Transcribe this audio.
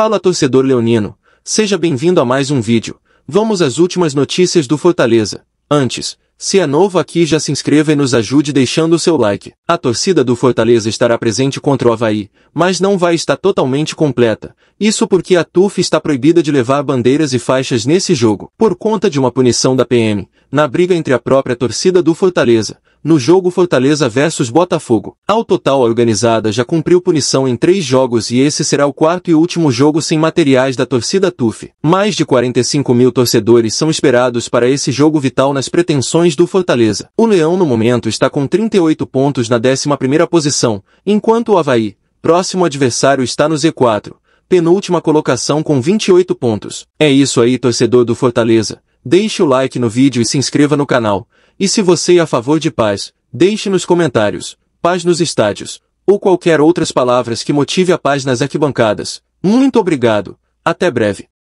Fala torcedor leonino, seja bem-vindo a mais um vídeo. Vamos às últimas notícias do Fortaleza. Antes, se é novo aqui já se inscreva e nos ajude deixando o seu like. A torcida do Fortaleza estará presente contra o Havaí, mas não vai estar totalmente completa. Isso porque a TUF está proibida de levar bandeiras e faixas nesse jogo, por conta de uma punição da PM, na briga entre a própria torcida do Fortaleza no jogo Fortaleza versus Botafogo. Ao total, a organizada já cumpriu punição em três jogos e esse será o quarto e último jogo sem materiais da torcida TUF. Mais de 45 mil torcedores são esperados para esse jogo vital nas pretensões do Fortaleza. O Leão no momento está com 38 pontos na 11ª posição, enquanto o Havaí, próximo adversário está no Z4, penúltima colocação com 28 pontos. É isso aí, torcedor do Fortaleza. Deixe o like no vídeo e se inscreva no canal. E se você é a favor de paz, deixe nos comentários, paz nos estádios, ou qualquer outras palavras que motive a paz nas arquibancadas. Muito obrigado. Até breve.